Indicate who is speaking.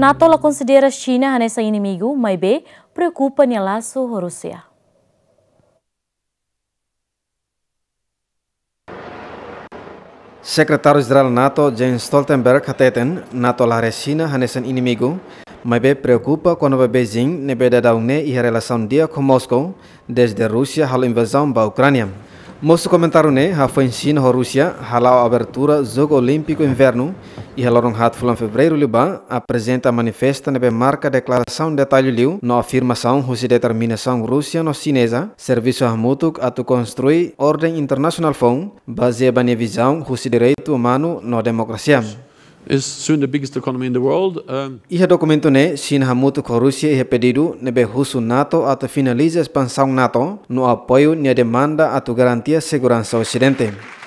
Speaker 1: NATO la considera China anessa inimigo, mas bem preocupa no laço Rússia.
Speaker 2: Secretário-Geral NATO Jens Stoltenberg kateten NATO la China hanesan inimigo, mas bem preocupa quando Beijing nebeda daungne e relação dia com Moskow, desde Rusia hal invasão ba Ucrânia. Moço comentário né, a fanchina Rússia, halal abertura jogo olímpico inverno e halaram hat fulan fevereiro liba apresenta manifesta nebe marca declaração detalhe liu no afirmação rusi determinação russa no chinesa serviço a mutuk a tu construir ordem internacional fon baseada na visão rusi direito humano no democracia. is soon the biggest economy in the world. Um, Iha dokumento ne sin hamutu ko Rusia iha pedido nebe husu NATO ato finaliza expansão NATO no apoio na demanda ato garantia segurança ocidente.